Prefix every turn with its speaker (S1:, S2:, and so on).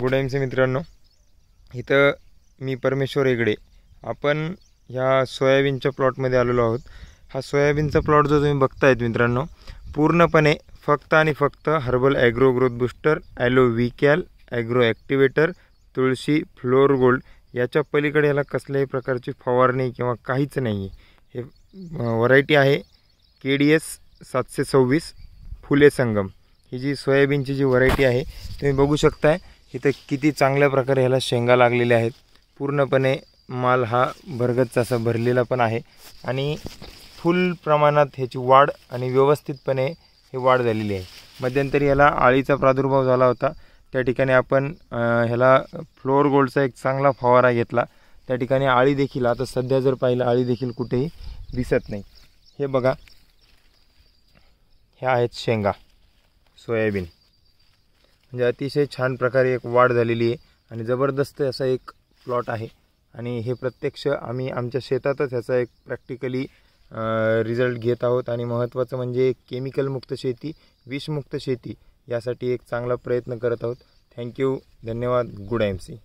S1: good C मित्रांनो इथं मी परमेश्वर हेगडे आपण ह्या सोयाबीनच्या प्लॉटमध्ये आलेलो आहोत हा सोयाबीनचा प्लॉट जो तुम्ही बघतायत मित्रांनो पूर्णपणे फक्त आणि फक्त herbal agro growth booster aloe विकॅल ॲग्रो ॲक्टिवेटर तुळशी फ्लोअर गोल्ड याच्या पलीकडे याला कसल्याही प्रकारची फवारणी किंवा काहीच नाही हे व्हरायटी आहे के डी एस सातशे सव्वीस फुले संगम ही जी सोयाबीनची जी व्हरायटी आहे तुम्ही बघू शकताय इथं किती चांगल्या प्रकारे ह्याला शेंगा लागलेल्या आहेत पूर्णपणे माल हा भरगतचा असा भरलेला पण आहे आणि फुल प्रमाणात ह्याची वाढ आणि व्यवस्थितपणे हे वाढ झालेली आहे मध्यंतरी ह्याला आळीचा प्रादुर्भाव झाला होता त्या ठिकाणी आपण ह्याला फ्लोअर गोल्डचा एक चांगला फवारा घेतला त्या ठिकाणी आळी देखील आता सध्या जर पाहिलं आळी देखील कुठेही दिसत नाही हे बघा ह्या आहेत शेंगा सोयाबीन म्हणजे अतिशय छान प्रकारे एक वाढ झालेली आहे आणि जबरदस्त असा एक प्लॉट आहे आणि हे प्रत्यक्ष आम्ही आमच्या शेतातच ह्याचा एक प्रॅक्टिकली रिझल्ट घेत आहोत आणि महत्त्वाचं म्हणजे केमिकलमुक्त शेती विषमुक्त शेती यासाठी एक चांगला प्रयत्न करत आहोत थँक्यू धन्यवाद गुड एम सी